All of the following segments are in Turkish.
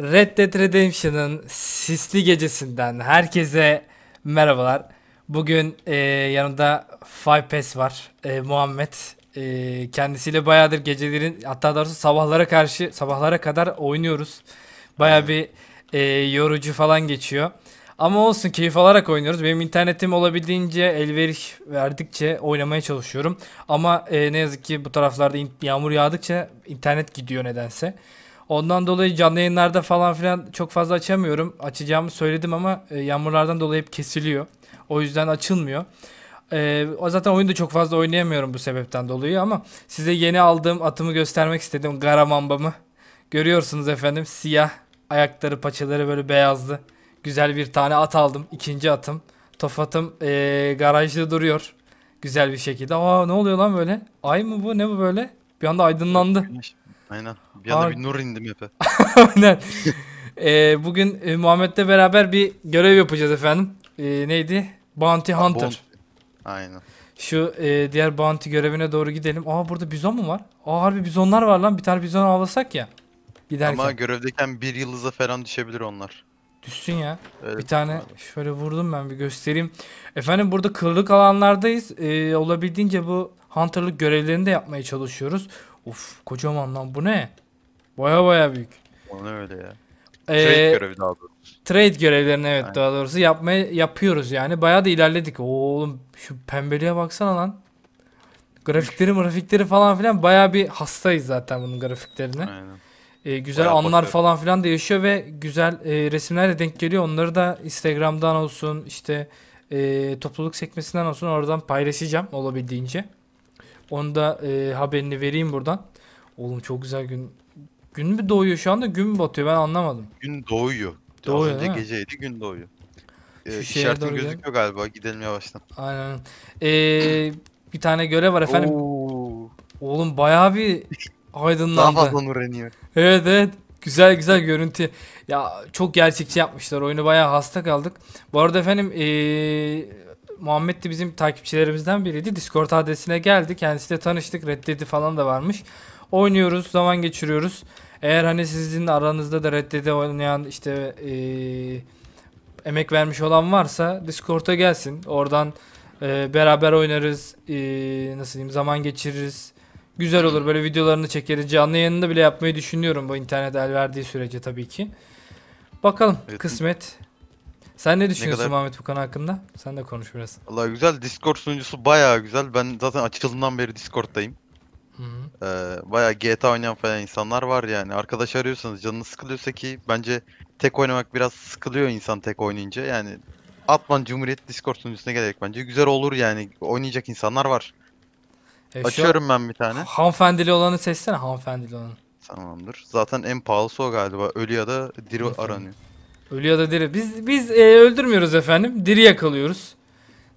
Red Dead Redemption'ın sisli gecesinden herkese merhabalar. Bugün e, yanımda Five Pass var. E, Muhammed. E, kendisiyle bayağıdır gecelerin hatta doğrusu sabahlara karşı sabahlara kadar oynuyoruz. Baya bir e, yorucu falan geçiyor. Ama olsun keyif alarak oynuyoruz. Benim internetim olabildiğince elveriş verdikçe oynamaya çalışıyorum. Ama e, ne yazık ki bu taraflarda yağmur yağdıkça internet gidiyor nedense. Ondan dolayı canlı yayınlarda falan filan çok fazla açamıyorum. Açacağımı söyledim ama e, yağmurlardan dolayı hep kesiliyor. O yüzden açılmıyor. E, o zaten oyunu çok fazla oynayamıyorum bu sebepten dolayı ama size yeni aldığım atımı göstermek istedim. Garamambamı. Görüyorsunuz efendim siyah ayakları paçaları böyle beyazlı. Güzel bir tane at aldım. ikinci atım. Tofatım e, garajda duruyor. Güzel bir şekilde. Aa ne oluyor lan böyle? Ay mı bu? Ne bu böyle? Bir anda aydınlandı. Güneş. Aynen. Bir anda Abi- bir nur indim hepe. Aynen. Ee, bugün e, Muhammed'le beraber bir görev yapacağız efendim. Ee, neydi? Bounty Hunter. Bond. Aynen. Şu e, diğer bounty görevine doğru gidelim. Aa burada bizon mu var? Aa harbi bizonlar var lan. Bir tane bizon avlasak ya. Giderken. Ama görevdeyken bir yıldıza falan düşebilir onlar. Düşsün ya. Öyle Bir tane şöyle vurdum ben bir göstereyim. Efendim burada kırlık alanlardayız. Ee, olabildiğince bu hunterlık görevlerini de yapmaya çalışıyoruz. Uf kocaman lan bu ne? Baya baya büyük. O ne öyle ya? Ee, trade görevi daha doğrusu. Trade görevlerini evet Aynen. daha doğrusu yapmaya yapıyoruz yani. Baya da ilerledik. oğlum şu pembeliğe baksana lan. Grafikleri grafikleri falan filan baya bir hastayız zaten bunun grafiklerine. Aynen. Ee, güzel bayağı anlar bakıyorum. falan filan da yaşıyor ve güzel e, resimler de denk geliyor. Onları da Instagram'dan olsun işte e, topluluk sekmesinden olsun oradan paylaşacağım olabildiğince. Onu da e, haberini vereyim buradan. Oğlum çok güzel gün. Gün mü doğuyor şu anda gün mü batıyor ben anlamadım. Gün doğuyor. Doğuyor Az önce geceydi gün doğuyor. Ee, işaretin gözüküyor gidelim. galiba gidelim yavaştan. Aynen. Ee, bir tane görev var efendim. Oo. Oğlum bayağı bir aydınlandı. Daha fazla nur iniyor. Evet evet. Güzel güzel görüntü. Ya çok gerçekçi yapmışlar. Oyunu bayağı hasta kaldık. Bu arada efendim ee, Muhammed de bizim takipçilerimizden biriydi. Discord adresine geldi. Kendisiyle tanıştık. Reddedi falan da varmış. Oynuyoruz, zaman geçiriyoruz. Eğer hani sizin aranızda da reddede oynayan işte e, emek vermiş olan varsa Discord'a gelsin. Oradan e, beraber oynarız. E, nasıl diyeyim zaman geçiririz. Güzel olur böyle videolarını çekeriz. Canlı yayınını bile yapmayı düşünüyorum bu internet el verdiği sürece tabii ki. Bakalım evet. kısmet. Sen ne düşünüyorsun kadar- Ahmet bu hakkında? Sen de konuş biraz. Allah güzel. Discord sunucusu bayağı güzel. Ben zaten açıldığından beri Discord'dayım. Hı Ee, bayağı GTA oynayan falan insanlar var yani. Arkadaş arıyorsanız canınız sıkılıyorsa ki bence tek oynamak biraz sıkılıyor insan tek oynayınca. Yani Atman Cumhuriyet Discord sunucusuna gelerek bence güzel olur yani. Oynayacak insanlar var. E, şu Açıyorum ben bir tane. Hanımefendili olanı seçsene hanımefendili olanı. Tamamdır. Zaten en pahalısı o galiba. Ölü ya da diri aranıyor. Ölü ya da diri. Biz biz e, öldürmüyoruz efendim. Diri yakalıyoruz.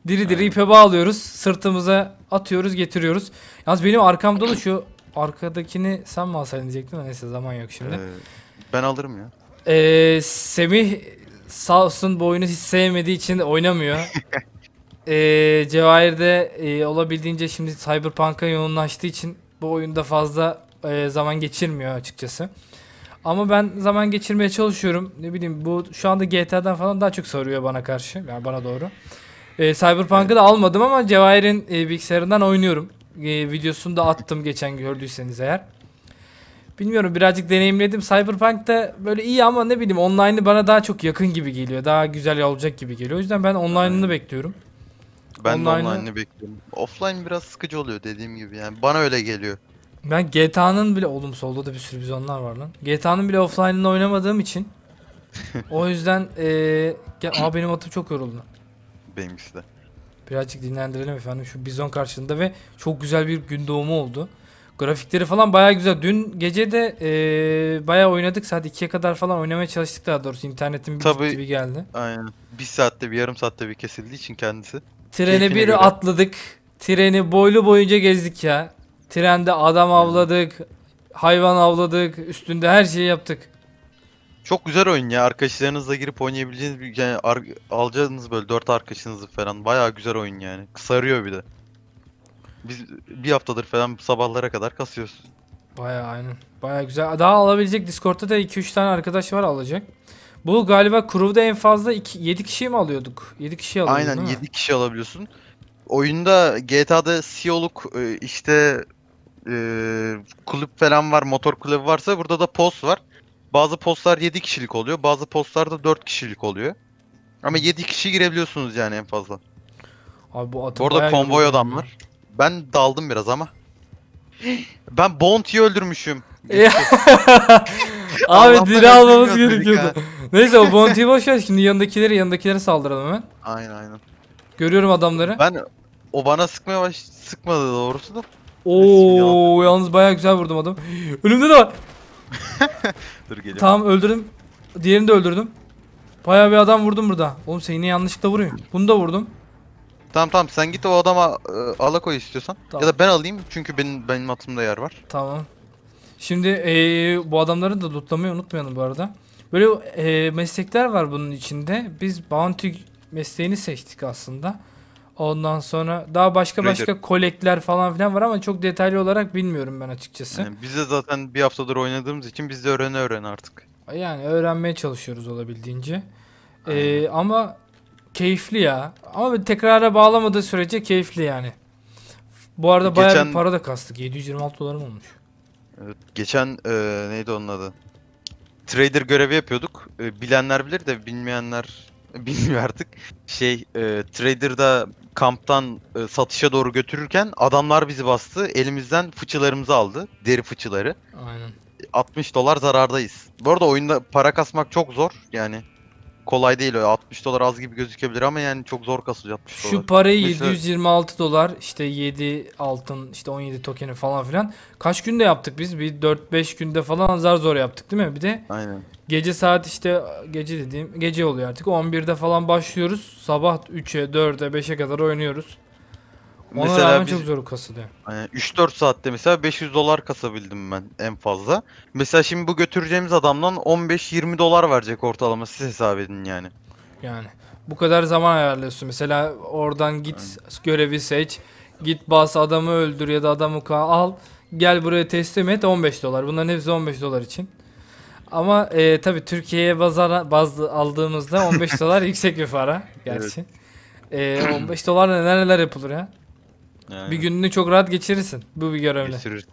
Diri diri ipe bağlıyoruz. Sırtımıza atıyoruz getiriyoruz. Yalnız benim arkam dolu şu arkadakini sen mi alsaydın diyecektim. Neyse zaman yok şimdi. Ee, ben alırım ya. Ee, Semih sağ olsun bu oyunu hiç sevmediği için oynamıyor. ee, Cevahir de e, olabildiğince şimdi Cyberpunk'a yoğunlaştığı için bu oyunda fazla e, zaman geçirmiyor açıkçası. Ama ben zaman geçirmeye çalışıyorum. Ne bileyim bu şu anda GTA'dan falan daha çok soruyor bana karşı. Yani bana doğru. Ee, Cyberpunk'ı evet. da almadım ama Cevahir'in e, bilgisayarından oynuyorum. E, videosunu da attım geçen gördüyseniz eğer. Bilmiyorum birazcık deneyimledim. Cyberpunk da böyle iyi ama ne bileyim online'ı bana daha çok yakın gibi geliyor. Daha güzel olacak gibi geliyor. O yüzden ben online'ını bekliyorum. Ben online de online'ını bekliyorum. Offline biraz sıkıcı oluyor dediğim gibi yani. Bana öyle geliyor. Ben GTA'nın bile oğlum solda da bir sürü bizonlar var lan. GTA'nın bile offline'ını oynamadığım için o yüzden eee gel- Aa benim atım çok yoruldu. Benimkisi de. Birazcık dinlendirelim efendim şu bizon karşılığında ve çok güzel bir gün doğumu oldu. Grafikleri falan baya güzel. Dün gece de eee bayağı oynadık. Saat 2'ye kadar falan oynamaya çalıştık daha doğrusu. internetin bir Tabii. gibi geldi. Aynen. Bir saatte bir yarım saatte bir kesildiği için kendisi. Treni Keyfine göre. bir atladık. Treni boylu boyunca gezdik ya. Trende adam avladık. Hayvan avladık. Üstünde her şeyi yaptık. Çok güzel oyun ya. Arkadaşlarınızla girip oynayabileceğiniz bir yani ar- alacağınız böyle 4 arkadaşınızı falan. Bayağı güzel oyun yani. Kısarıyor bir de. Biz bir haftadır falan sabahlara kadar kasıyoruz. Bayağı aynen. Bayağı güzel. Daha alabilecek Discord'ta da 2-3 tane arkadaş var alacak. Bu galiba Crew'da en fazla 2, 7 kişi mi alıyorduk? 7 kişi alıyorduk Aynen 7 kişi alabiliyorsun. Oyunda GTA'da CEO'luk e, işte e, kulüp falan var, motor kulübü varsa burada da post var. Bazı postlar 7 kişilik oluyor, bazı postlar da 4 kişilik oluyor. Ama 7 kişi girebiliyorsunuz yani en fazla. Abi bu atı Orada konvoy adamlar. Ben daldım biraz ama. Ben Bounty'yi öldürmüşüm. Ya. Abi Allah'tan diri almamız gerekiyordu. Neyse o bounty'yi boş ver şimdi yanındakileri yanındakilere saldıralım hemen. Aynen aynen. Görüyorum adamları. Ben o bana sıkmaya baş sıkmadı doğrusu da. Oo yalnız bayağı güzel vurdum adam. Önümde de var. Dur geliyorum. Tamam öldürdüm. Diğerini de öldürdüm. Bayağı bir adam vurdum burada. Oğlum seni yanlışlıkla vuruyor. Bunu da vurdum. Tamam tamam sen git o adama e, ala koy istiyorsan. Tamam. Ya da ben alayım çünkü benim benim atımda yer var. Tamam. Şimdi e, bu adamları da lootlamayı unutmayalım bu arada. Böyle e, meslekler var bunun içinde. Biz bounty mesleğini seçtik aslında. Ondan sonra daha başka Ranger. başka kolekler falan filan var ama çok detaylı olarak bilmiyorum ben açıkçası. Yani biz de zaten bir haftadır oynadığımız için biz de öğrene öğren artık. Yani öğrenmeye çalışıyoruz olabildiğince. Ee, ama keyifli ya. Ama tekrara bağlamadığı sürece keyifli yani. Bu arada Geçen... bayağı bir para da kastık. 726 dolarım olmuş. geçen e, neydi onun adı? Trader görevi yapıyorduk. E, bilenler bilir de bilmeyenler bilmiyor artık. Şey e, trader'da kamptan e, satışa doğru götürürken adamlar bizi bastı. Elimizden fıçılarımızı aldı. Deri fıçıları. Aynen. 60 dolar zarardayız. Bu arada oyunda para kasmak çok zor. Yani kolay değil o. 60 dolar az gibi gözükebilir ama yani çok zor kasılacak 60 Şu dolar. Şu parayı Mesela... 726 dolar işte 7 altın işte 17 tokeni falan filan. Kaç günde yaptık biz? Bir 4-5 günde falan zar zor yaptık değil mi? Bir de Aynen. Gece saat işte gece dediğim gece oluyor artık. 11'de falan başlıyoruz. Sabah 3'e, 4'e, 5'e kadar oynuyoruz. Ona mesela rağmen biz, çok zor kasılıyor. 3-4 saatte mesela 500 dolar kasabildim ben en fazla. Mesela şimdi bu götüreceğimiz adamdan 15-20 dolar verecek ortalama siz hesap edin yani. Yani bu kadar zaman ayarlıyorsun. Mesela oradan git yani. görevi seç. Git bas adamı öldür ya da adamı al. Gel buraya teslim et 15 dolar. Bunların hepsi 15 dolar için. Ama e, tabii Türkiye'ye bazı, bazı aldığımızda 15 dolar yüksek bir para gerçi. Evet. E, 15 dolarla neler neler yapılır ya. Yani. Bir gününü çok rahat geçirirsin bu bir görevle. Geçirir.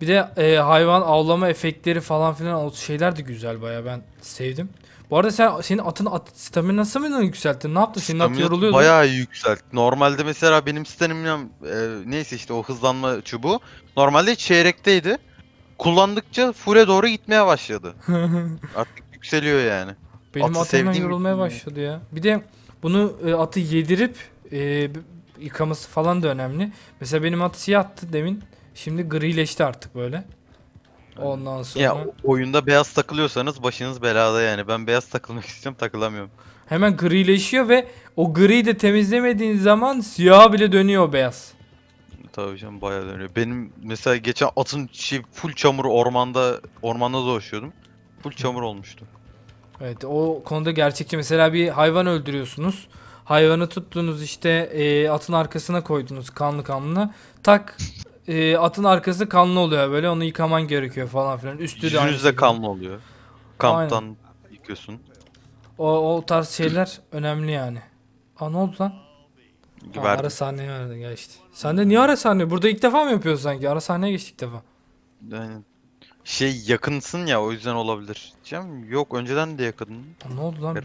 Bir de e, hayvan avlama efektleri falan filan o şeyler de güzel baya ben sevdim. Bu arada sen senin atın at, staminası mı yükselttin? Ne yaptın? Senin at yoruluyordu. Bayağı yükselt. Normalde mesela benim staminem e, neyse işte o hızlanma çubuğu normalde çeyrekteydi kullandıkça fure doğru gitmeye başladı. Artık yükseliyor yani. Benim atı atımdan yorulmaya başladı ya. Bir de bunu e, atı yedirip e, yıkaması falan da önemli. Mesela benim at siyahtı demin. Şimdi grileşti artık böyle. Ondan sonra... Ya oyunda beyaz takılıyorsanız başınız belada yani. Ben beyaz takılmak istiyorum takılamıyorum. Hemen grileşiyor ve o griyi de temizlemediğin zaman siyah bile dönüyor beyaz. Tabii canım bayağı dönüyor. Benim mesela geçen atın şey full çamur ormanda ormanda dolaşıyordum. Full çamur olmuştu. Evet o konuda gerçekçi mesela bir hayvan öldürüyorsunuz. Hayvanı tuttunuz işte e, atın arkasına koydunuz kanlı kanlı. Tak e, atın arkası kanlı oluyor böyle onu yıkaman gerekiyor falan filan. Üstü de Yüzünüz de kanlı oluyor. Kamptan Aynen. yıkıyorsun. O, o tarz şeyler önemli yani. Aa ne oldu lan? Ha, verdim. ara sahneye verdin ya işte. Sen de niye ara sahne? Burada ilk defa mı yapıyorsun sanki? Ara sahneye geçtik defa. Yani şey yakınsın ya o yüzden olabilir. Cem, yok önceden de yakındın. ne oldu lan?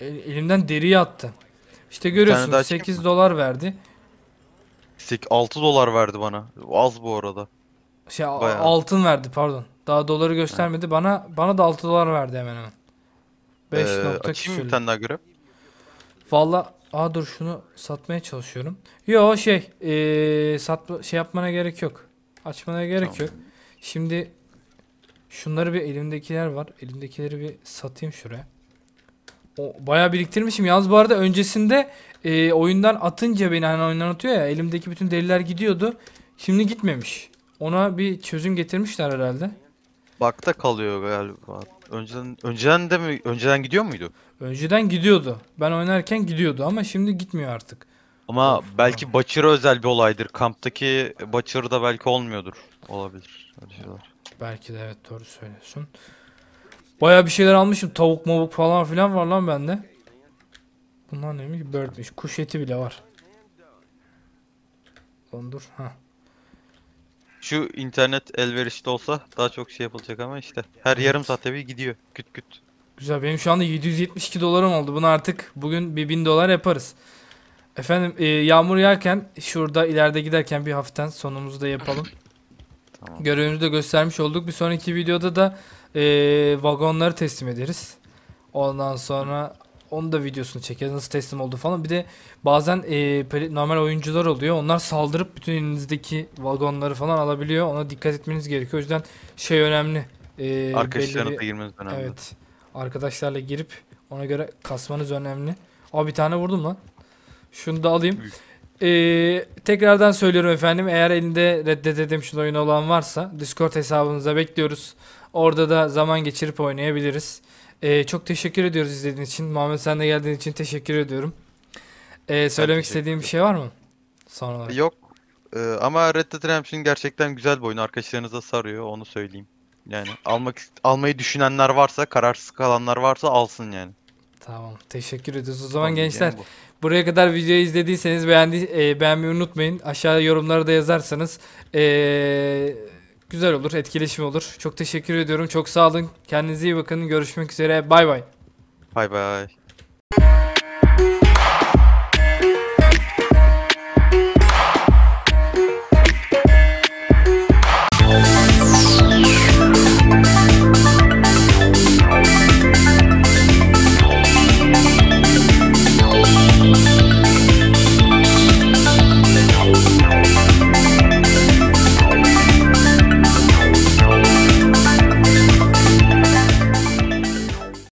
El, elimden deriyi attı. İşte görüyorsun 8 mı? dolar verdi. 6 dolar verdi bana. Az bu arada. Şey Bayağı. altın verdi pardon. Daha doları göstermedi. Bana bana da 6 dolar verdi hemen hemen. 5 ee, nokta küsür. bir tane daha görev? Valla Aa dur şunu satmaya çalışıyorum. Yo şey ee, sat şey yapmana gerek yok. Açmana gerek tamam. yok. Şimdi şunları bir elimdekiler var. Elimdekileri bir satayım şuraya. O, bayağı biriktirmişim. Yalnız bu arada öncesinde e, oyundan atınca beni hani oyundan atıyor ya elimdeki bütün deliler gidiyordu. Şimdi gitmemiş. Ona bir çözüm getirmişler herhalde. Bakta kalıyor galiba. Önceden önceden de mi önceden gidiyor muydu? Önceden gidiyordu. Ben oynarken gidiyordu ama şimdi gitmiyor artık. Ama of. belki Butcher'a özel bir olaydır. Kamptaki da belki olmuyordur. Olabilir. Belki de evet doğru söylüyorsun. Baya bir şeyler almışım. Tavuk mavuk falan filan var lan bende. Bunlar neymiş? Birdmiş. Kuş eti bile var. Lan ha. Şu internet elverişli olsa daha çok şey yapılacak ama işte her yarım saatte bir gidiyor küt küt. Güzel benim şu anda 772 dolarım oldu. Bunu artık bugün bir bin dolar yaparız. Efendim e, yağmur yağarken şurada ileride giderken bir haftan sonumuzu da yapalım. Tamam. Görevimizi de göstermiş olduk. Bir sonraki videoda da e, vagonları teslim ederiz. Ondan sonra onu da videosunu çeker. Nasıl teslim oldu falan. Bir de bazen e, normal oyuncular oluyor. Onlar saldırıp bütün elinizdeki vagonları falan alabiliyor. Ona dikkat etmeniz gerekiyor. O yüzden şey önemli. E, Arkadaşlarla bir... girmeniz önemli. Evet. Arkadaşlarla girip ona göre kasmanız önemli. Aa bir tane vurdum lan. Şunu da alayım. Ee, tekrardan söylüyorum efendim. Eğer elinde reddededim şu oyunu olan varsa Discord hesabınıza bekliyoruz. Orada da zaman geçirip oynayabiliriz. Ee, çok teşekkür ediyoruz izlediğiniz için. Muhammed sen de geldiğin için teşekkür ediyorum. Ee, söylemek istediğim bir şey var mı? Son olarak. Yok. Ee, ama Red Dead Redemption gerçekten güzel bir oyun. Arkadaşlarınıza sarıyor onu söyleyeyim. Yani almak almayı düşünenler varsa, kararsız kalanlar varsa alsın yani. Tamam. Teşekkür ediyoruz. O zaman tamam, gençler bu. buraya kadar videoyu izlediyseniz beğendi, e, beğenmeyi unutmayın. Aşağıya yorumları da yazarsanız eee güzel olur, etkileşim olur. Çok teşekkür ediyorum. Çok sağ olun. Kendinize iyi bakın. Görüşmek üzere. Bay bay. Bay bay.